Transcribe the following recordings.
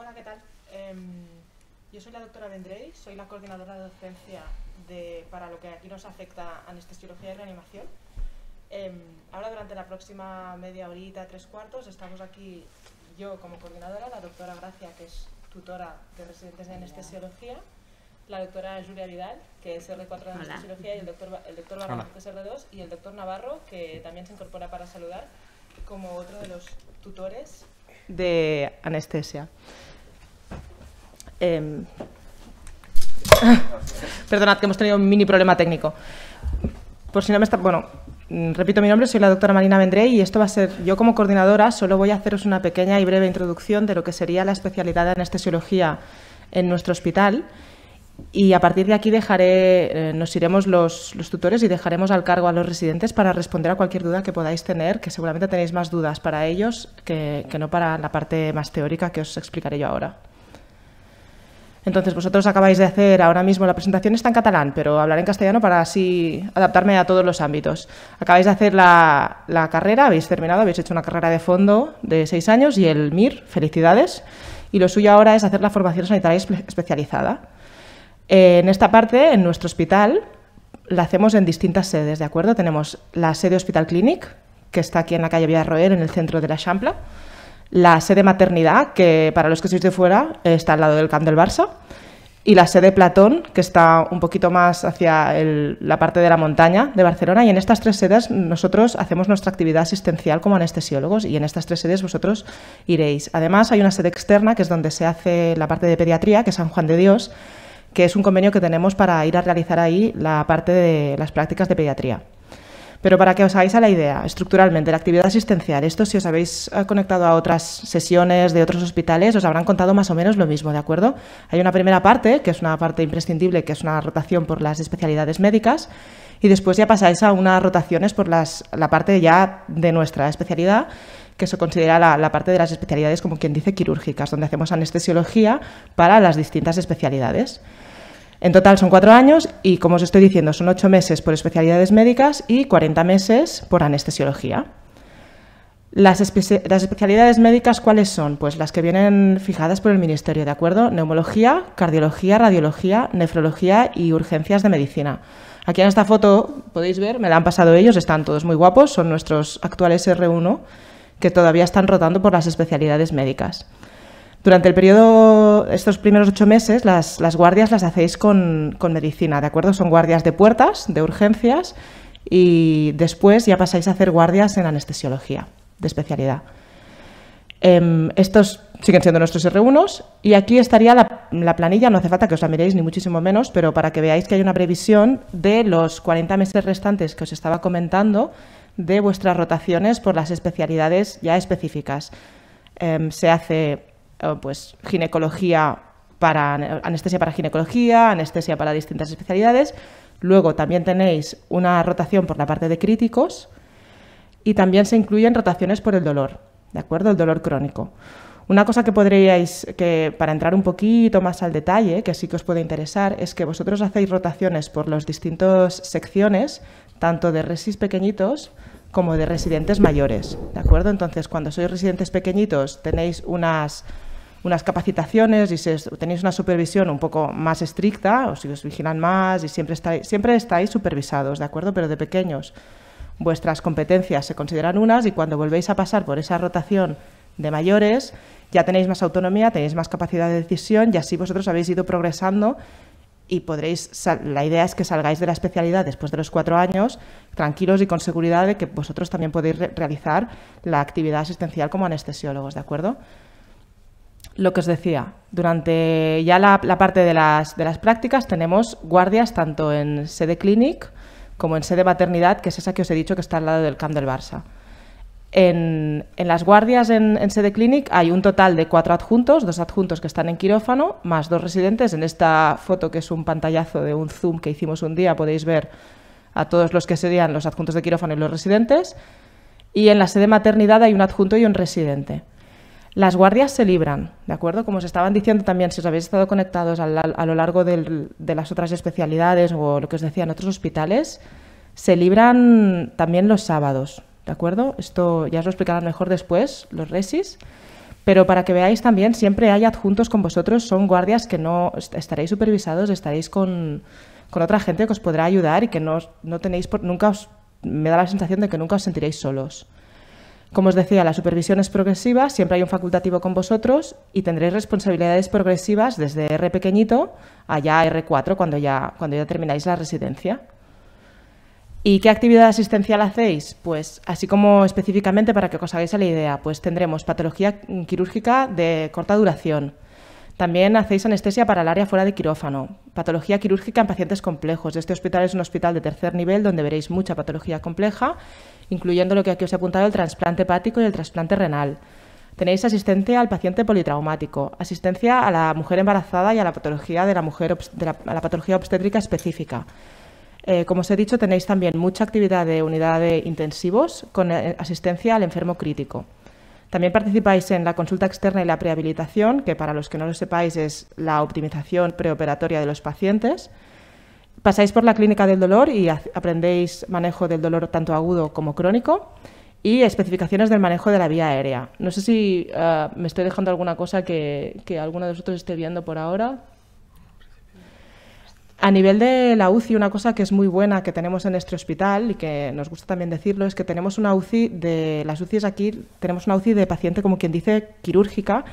Hola, ¿qué tal? Em, yo soy la doctora Vendrey, soy la coordinadora de docencia de, para lo que aquí nos afecta anestesiología y reanimación. Em, ahora durante la próxima media horita, tres cuartos, estamos aquí yo como coordinadora, la doctora Gracia, que es tutora de residentes de anestesiología, la doctora Julia Vidal, que es R4 de anestesiología, y el doctor, el doctor que es R2, y el doctor Navarro, que también se incorpora para saludar como otro de los tutores de anestesia. Em, perdonad que hemos tenido un mini problema técnico. Por si no me está. Bueno, repito mi nombre, soy la doctora Marina Vendré y esto va a ser. Yo, como coordinadora, solo voy a haceros una pequeña y breve introducción de lo que sería la especialidad de anestesiología en nuestro hospital y a partir de aquí eh, nos iremos los, tutores y dejaremos al cargo a los residentes para responder a cualquier duda que podáis tener, que seguramente tenéis más dudas para ellos que, no para la parte más teórica que os explicaré yo ahora. Entonces, vosotros acabáis de hacer ahora mismo la presentación, está en catalán, pero hablaré en castellano para así adaptarme a todos los ámbitos. Acabáis de hacer la, la carrera, habéis terminado, habéis hecho una carrera de fondo de seis años y el MIR, felicidades. Y lo suyo ahora es hacer la formación sanitaria especializada. Eh, en esta parte, en nuestro hospital, la hacemos en distintas sedes, ¿de acuerdo? Tenemos la sede Hospital Clinic, que está aquí en la calle Villarroel, en el centro de la Champla. La sede Maternidad, que para los que sois de fuera está al lado del Camp del Barça. Y la sede Platón, que está un poquito más hacia la parte de la montaña de Barcelona. Y en estas tres sedes nosotros hacemos nuestra actividad asistencial como anestesiólogos y en estas tres sedes vosotros iréis. Además hay una sede externa, que es donde se hace la parte de pediatría, que es San Juan de Dios, que es un convenio que tenemos para ir a realizar ahí la parte de las prácticas de pediatría. Pero para que os hagáis a la idea, estructuralmente, la actividad asistencial, esto si os habéis eh, conectado a otras sesiones de otros hospitales, os habrán contado más o menos lo mismo, ¿de acuerdo? Hay una primera parte, que es una parte imprescindible, que es una rotación por las especialidades médicas, y después ya pasáis a unas rotaciones por las, la parte ya de nuestra especialidad, que se considera la, parte de las especialidades, como quien dice, quirúrgicas, donde hacemos anestesiología para las distintas especialidades. En total son cuatro años y, como os estoy diciendo, son ocho meses por especialidades médicas y cuarenta meses por anestesiología. Las, las especialidades médicas, ¿cuáles son? Pues las que vienen fijadas por el Ministerio, ¿de acuerdo? Neumología, cardiología, radiología, nefrología y urgencias de medicina. Aquí en esta foto podéis ver, me la han pasado ellos, están todos muy guapos, son nuestros actuales R1 que todavía están rotando por las especialidades médicas. Durante el periodo, estos primeros ocho meses, las, guardias las hacéis con, medicina, ¿de acuerdo? Son guardias de puertas, de urgencias, y después ya pasáis a hacer guardias en anestesiología, de especialidad. Em, estos siguen siendo nuestros R1 y aquí estaría la, la, planilla, no hace falta que os la miréis ni muchísimo menos, pero para que veáis que hay una previsión de los 40 meses restantes que os estaba comentando de vuestras rotaciones por las especialidades ya específicas. Em, se hace eh, pues ginecología para anestesia para ginecología, anestesia para distintas especialidades. Luego también tenéis una rotación por la parte de críticos y también se incluyen rotaciones por el dolor, ¿de acuerdo? El dolor crónico. Una cosa que podríais, que para entrar un poquito más al detalle, que sí que os puede interesar, es que vosotros hacéis rotaciones por las distintas secciones, tanto de resis pequeñitos como de residentes mayores, ¿de acuerdo? Entonces, cuando sois residentes pequeñitos, tenéis unas, unas capacitaciones y tenéis una supervisión un poco más estricta, os, os vigilan más y siempre estáis, siempre estáis supervisados, ¿de acuerdo? Pero de pequeños vuestras competencias se consideran unas y cuando volvéis a pasar por esa rotación de mayores, ya tenéis más autonomía, tenéis más capacidad de decisión y así vosotros habéis ido progresando y podréis, la idea es que salgáis de la especialidad después de los cuatro años tranquilos y con seguridad de que vosotros también podéis realizar la actividad asistencial como anestesiólogos, ¿de acuerdo? Lo que os decía, durante ya la, parte de las, prácticas tenemos guardias tanto en sede clinic como en sede maternidad, que es esa que os he dicho que está al lado del camp del Barça. En, las guardias en, Sede Clinic hay un total de cuatro adjuntos, dos adjuntos que están en quirófano, más dos residentes. En esta foto, que es un pantallazo de un Zoom que hicimos un día, podéis ver a todos los que serían los adjuntos de quirófano y los residentes. Y en la sede maternidad hay un adjunto y un residente. Las guardias se libran, ¿de acuerdo? Como os estaban diciendo también, si os habéis estado conectados a, lo largo de las otras especialidades o lo que os decía en otros hospitales, se libran también los sábados. ¿de acuerdo? Esto ya os lo explicarán mejor después, los resis. Pero para que veáis también, siempre hay adjuntos con vosotros, son guardias que no estaréis supervisados, estaréis con, con otra gente que os podrá ayudar y que no, no tenéis, por, nunca os, me da la sensación de que nunca os sentiréis solos. Como os decía, la supervisión es progresiva, siempre hay un facultativo con vosotros y tendréis responsabilidades progresivas desde R pequeñito allá R4 cuando ya, cuando ya termináis la residencia. ¿Y qué actividad asistencial hacéis? Pues así como específicamente para que os hagáis la idea, pues tendremos patología quirúrgica de corta duración. También hacéis anestesia para el área fuera de quirófano, patología quirúrgica en pacientes complejos. Este hospital es un hospital de tercer nivel donde veréis mucha patología compleja, incluyendo lo que aquí os he apuntado, el trasplante hepático y el trasplante renal. Tenéis asistencia al paciente politraumático, asistencia a la mujer embarazada y a la patología, de la, mujer, a la patología obstétrica específica. Eh, como os he dicho, tenéis también mucha actividad de unidad de intensivos con eh, asistencia al enfermo crítico. También participáis en la consulta externa y la prehabilitación, que para los que no lo sepáis es la optimización preoperatoria de los pacientes. Pasáis por la clínica del dolor y aprendéis manejo del dolor tanto agudo como crónico y especificaciones del manejo de la vía aérea. No sé si eh, me estoy dejando alguna cosa que, que alguno de vosotros esté viendo por ahora. A nivel de la UCI, una cosa que es muy buena que tenemos en este hospital y que nos gusta también decirlo es que tenemos una UCI de las aquí, tenemos una UCI de paciente como quien dice quirúrgica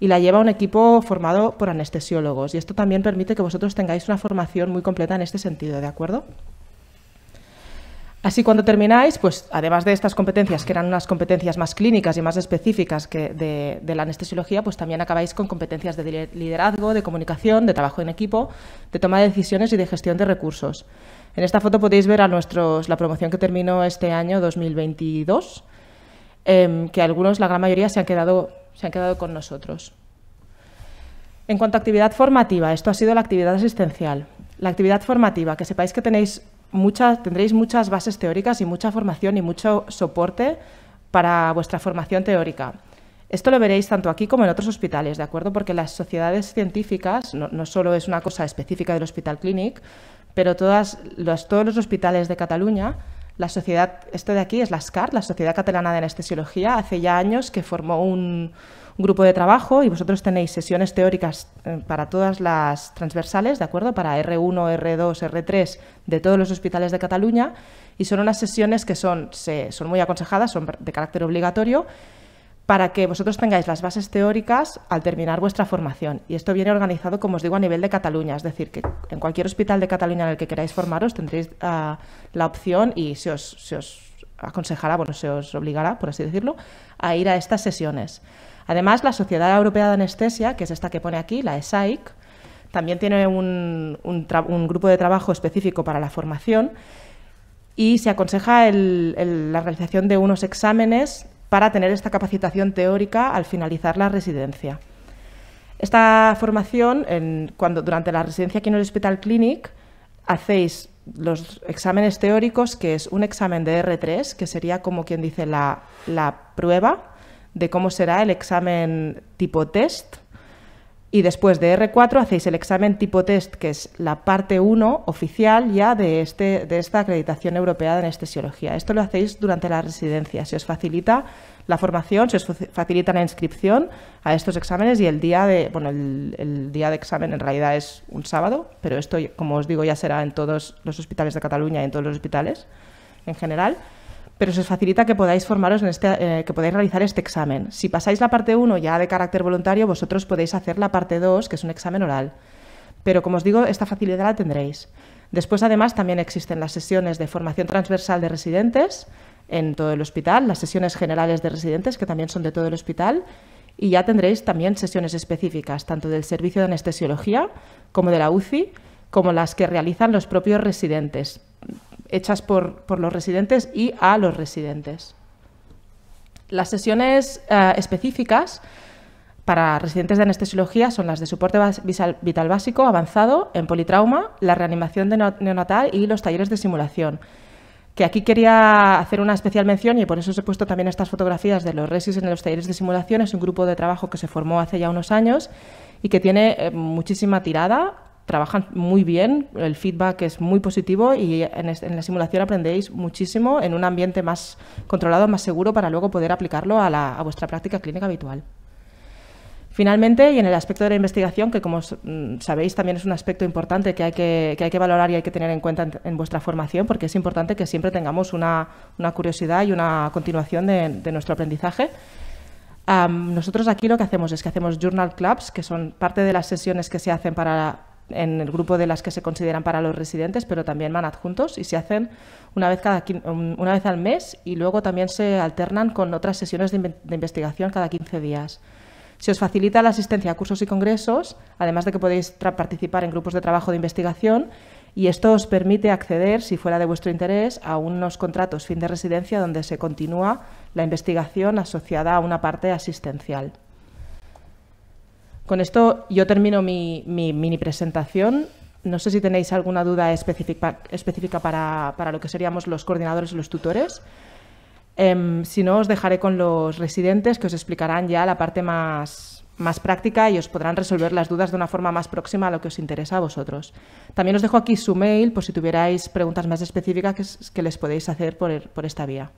y la lleva un equipo formado por anestesiólogos y esto también permite que vosotros tengáis una formación muy completa en este sentido, ¿de acuerdo? Así cuando termináis, pues además de estas competencias, que eran unas competencias más clínicas y más específicas que de, la anestesiología, pues también acabáis con competencias de liderazgo, de comunicación, de trabajo en equipo, de toma de decisiones y de gestión de recursos. En esta foto podéis ver a nuestros, la promoción que terminó este año 2022, em, que algunos, la gran mayoría, se han quedado, se han quedado con nosotros. En cuanto a actividad formativa, esto ha sido la actividad asistencial. La actividad formativa, que sepáis que tenéis muchas, tendréis muchas bases teóricas y mucha formación y mucho soporte para vuestra formación teórica. Esto lo veréis tanto aquí como en otros hospitales, ¿de acuerdo? Porque las sociedades científicas, no, solo es una cosa específica del Hospital Clinic, pero todas todos los hospitales de Cataluña, la sociedad, esto de aquí es la SCAR, la Sociedad Catalana de Anestesiología, hace ya años que formó un, grupo de trabajo y vosotros tenéis sesiones teóricas eh, para todas las transversales, ¿de acuerdo? Para R1, R2, R3 de todos los hospitales de Cataluña y son unas sesiones que son, son muy aconsejadas, son de carácter obligatorio para que vosotros tengáis las bases teóricas al terminar vuestra formación. Y esto viene organizado, como os digo, a nivel de Cataluña, es decir, que en cualquier hospital de Cataluña en el que queráis formaros tendréis ah, la opción y se os, se os aconsejará, bueno, se os obligará, por así decirlo, a ir a estas sesiones. Además, la Sociedad Europea de Anestesia, que es esta que pone aquí, la ESAIC, también tiene un, grupo de trabajo específico para la formación y se aconseja la realización de unos exámenes para tener esta capacitación teórica al finalizar la residencia. Esta formación, cuando, durante la residencia aquí en el Hospital Clinic, hacéis los exámenes teóricos, que es un examen de R3, que sería como quien dice la, la prueba de cómo será el examen tipo test. Y después de R4 hacéis el examen tipo test, que es la parte 1 oficial ya de, este, de esta acreditación europea de anestesiología. Esto lo hacéis durante la residencia. Se os facilita la formación, se os facilita la inscripción a estos exámenes y el día de, bueno, el día de examen en realidad es un sábado, pero esto, como os digo, ya será en todos los hospitales de Cataluña y en todos los hospitales en general pero se os facilita que podáis formaros en este, eh, que podáis realizar este examen. Si pasáis la parte 1 ya de carácter voluntario, vosotros podéis hacer la parte 2, que es un examen oral. Pero como os digo, esta facilidad la tendréis. Después, además, también existen las sesiones de formación transversal de residentes en todo el hospital, las sesiones generales de residentes, que también son de todo el hospital, y ya tendréis también sesiones específicas, tanto del servicio de anestesiología como de la UCI, como las que realizan los propios residentes, hechas por, los residentes y a los residentes. Las sesiones eh, específicas para residentes de anestesiología son las de soporte vital básico avanzado en politrauma, la reanimación de neonatal y los talleres de simulación. Que aquí quería hacer una especial mención y por eso os he puesto también estas fotografías de los resis en los talleres de simulación. Es un grupo de trabajo que se formó hace ya unos años y que tiene eh, muchísima tirada trabajan muy bien, el feedback es muy positivo y en, la simulación aprendéis muchísimo en un ambiente más controlado, más seguro para luego poder aplicarlo a, la, vuestra práctica clínica habitual. Finalmente, y en el aspecto de la investigación, que como mm, sabéis también es un aspecto importante que hay que, hay que valorar y hay que tener en cuenta en, vuestra formación, porque es importante que siempre tengamos una, curiosidad y una continuación de, nuestro aprendizaje. nosotros aquí lo que hacemos es que hacemos journal clubs, que son parte de las sesiones que se hacen para en el grupo de las que se consideran para los residentes, pero también van adjuntos y se hacen una vez, una vez al mes y luego también se alternan con otras sesiones de, de investigación cada 15 días. Se os facilita la asistencia a cursos y congresos, además de que podéis participar en grupos de trabajo de investigación y esto os permite acceder, si fuera de vuestro interés, a unos contratos fin de residencia donde se continúa la investigación asociada a una parte asistencial. Con esto yo termino mi, mini presentación. No sé si tenéis alguna duda específica, para, lo que seríamos los coordinadores o los tutores. Em, si no, os dejaré con los residentes que os explicarán ya la parte más, práctica y os podrán resolver las dudas de una forma más próxima a lo que os interesa a vosotros. También os dejo aquí su mail por si tuvierais preguntas más específicas que, les podéis hacer por esta vía.